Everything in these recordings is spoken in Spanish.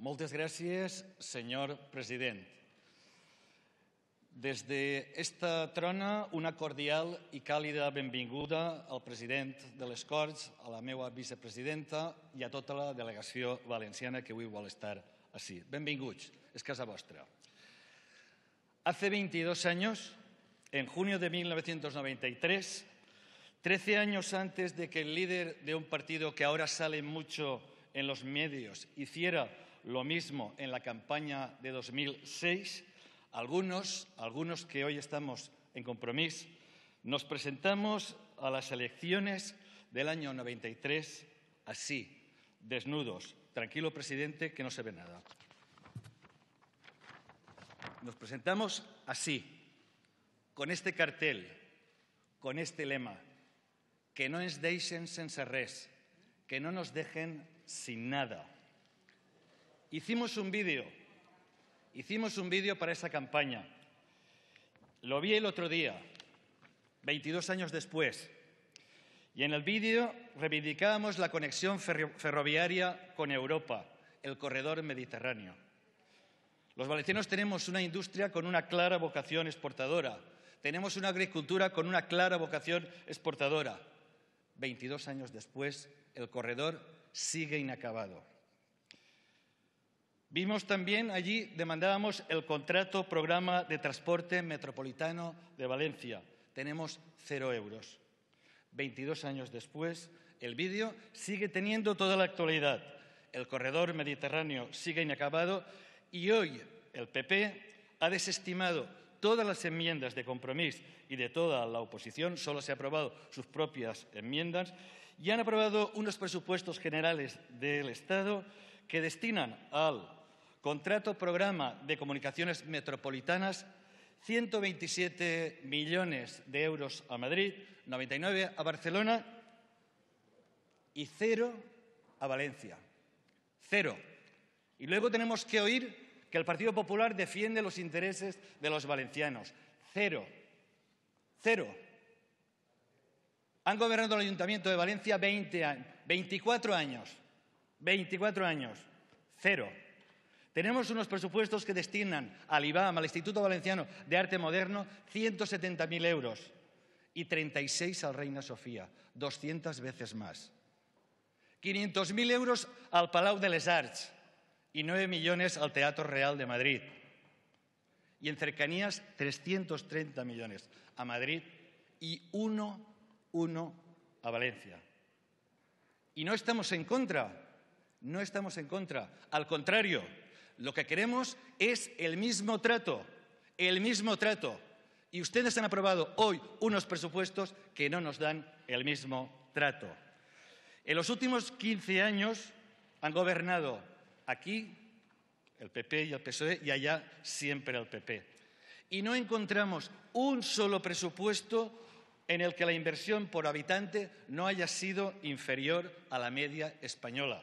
Moltes gràcies, senyor president. Des d'esta trona, una cordial i càlida benvinguda al president de les Corts, a la meva vicepresidenta i a tota la delegació valenciana que avui vol estar així. Benvinguts, és casa vostra. Hace 22 años, en junio de 1993, 13 años antes de que el líder de un partido que ahora sale mucho en los medios hiciera lo mismo en la campaña de 2006. Algunos, algunos que hoy estamos en compromiso, nos presentamos a las elecciones del año 93 así, desnudos. Tranquilo, presidente, que no se ve nada. Nos presentamos así, con este cartel, con este lema, que no es deixen sense res, que no nos dejen sin nada. Hicimos un vídeo, hicimos un vídeo para esa campaña. Lo vi el otro día, 22 años después, y en el vídeo reivindicábamos la conexión ferroviaria con Europa, el corredor mediterráneo. Los valencianos tenemos una industria con una clara vocación exportadora, tenemos una agricultura con una clara vocación exportadora. 22 años después, el corredor sigue inacabado. Vimos también allí, demandábamos el contrato programa de transporte metropolitano de Valencia. Tenemos cero euros. 22 años después, el vídeo sigue teniendo toda la actualidad. El corredor mediterráneo sigue inacabado y hoy el PP ha desestimado todas las enmiendas de compromiso y de toda la oposición, solo se han aprobado sus propias enmiendas, y han aprobado unos presupuestos generales del Estado que destinan al Contrato programa de comunicaciones metropolitanas, 127 millones de euros a Madrid, 99 a Barcelona y cero a Valencia. Cero. Y luego tenemos que oír que el Partido Popular defiende los intereses de los valencianos. Cero. Cero. Han gobernado el Ayuntamiento de Valencia 20 años, 24 años. 24 años. Cero. Tenemos unos presupuestos que destinan al IBAM, al Instituto Valenciano de Arte Moderno, 170.000 euros y 36 al Reina Sofía, 200 veces más. 500.000 euros al Palau de les Arts y 9 millones al Teatro Real de Madrid. Y en cercanías, 330 millones a Madrid y uno a Valencia. Y no estamos en contra, no estamos en contra, al contrario. Lo que queremos es el mismo trato, el mismo trato. Y ustedes han aprobado hoy unos presupuestos que no nos dan el mismo trato. En los últimos 15 años han gobernado aquí el PP y el PSOE y allá siempre el PP. Y no encontramos un solo presupuesto en el que la inversión por habitante no haya sido inferior a la media española.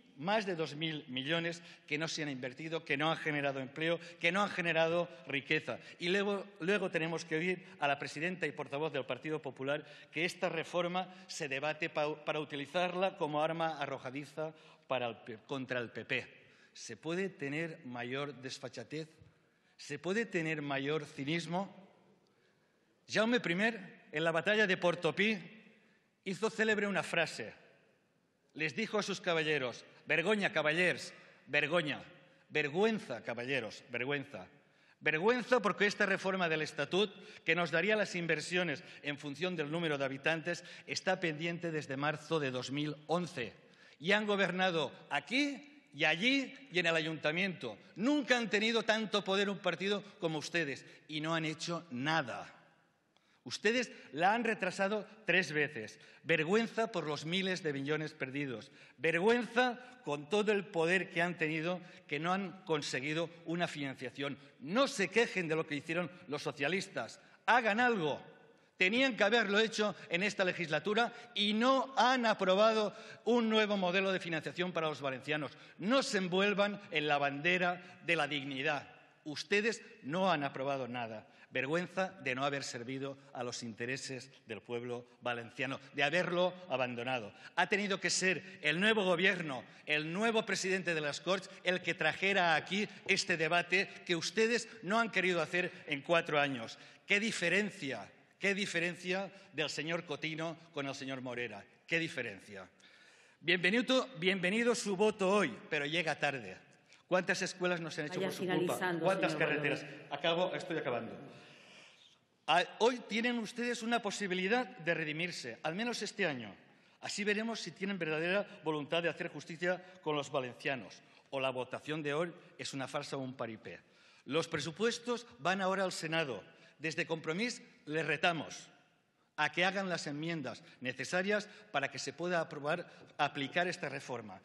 más de 2.000 millones que no se han invertido, que no han generado empleo, que no han generado riqueza. Y luego, tenemos que oír a la presidenta y portavoz del Partido Popular que esta reforma se debate para utilizarla como arma arrojadiza contra el PP. ¿Se puede tener mayor desfachatez? ¿Se puede tener mayor cinismo? Jaume I, en la batalla de Portopí, hizo célebre una frase. Les dijo a sus caballeros, Vergoña, caballeros, vergoña. Vergüenza, caballeros, vergüenza. Vergüenza porque esta reforma del estatut, que nos daría las inversiones en función del número de habitantes, está pendiente desde marzo de 2011. Y han gobernado aquí y allí y en el ayuntamiento. Nunca han tenido tanto poder un partido como ustedes y no han hecho nada. Ustedes la han retrasado tres veces. Vergüenza por los miles de millones perdidos. Vergüenza con todo el poder que han tenido que no han conseguido una financiación. No se quejen de lo que hicieron los socialistas. Hagan algo. Tenían que haberlo hecho en esta legislatura y no han aprobado un nuevo modelo de financiación para los valencianos. No se envuelvan en la bandera de la dignidad. Ustedes no han aprobado nada. Vergüenza de no haber servido a los intereses del pueblo valenciano, de haberlo abandonado. Ha tenido que ser el nuevo gobierno, el nuevo presidente de las Cortes, el que trajera aquí este debate que ustedes no han querido hacer en cuatro años. ¿Qué diferencia? ¿Qué diferencia del señor Cotino con el señor Morera? ¿Qué diferencia? Bienvenido, bienvenido su voto hoy, pero llega tarde ¿Cuántas escuelas nos han hecho por su culpa? ¿Cuántas carreteras? estoy acabando. Ah, hoy tienen ustedes una posibilidad de redimirse, al menos este año. Así veremos si tienen verdadera voluntad de hacer justicia con los valencianos o la votación de hoy es una farsa o un paripé. Los presupuestos van ahora al Senado. Desde Compromís les retamos a que hagan las enmiendas necesarias para que se pueda aprobar, aplicar esta reforma,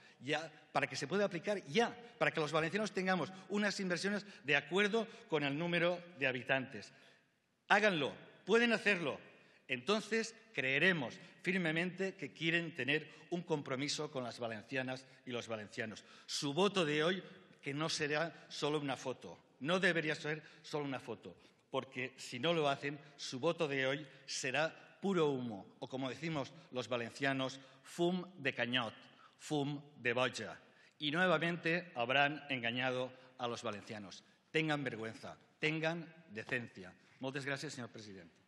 para que se pueda aplicar ya, para que los valencianos tengamos unas inversiones de acuerdo con el número de habitantes. Háganlo, pueden hacerlo. Entonces creeremos firmemente que quieren tener un compromiso con las valencianas y los valencianos. Su voto de hoy, que no será solo una foto, no debería ser solo una foto, porque si no lo hacen, su voto de hoy será puro humo, o como decimos los valencianos, fum de cañot, fum de boya. Y nuevamente habrán engañado a los valencianos. Tengan vergüenza, tengan decencia. Muchas gracias, señor presidente.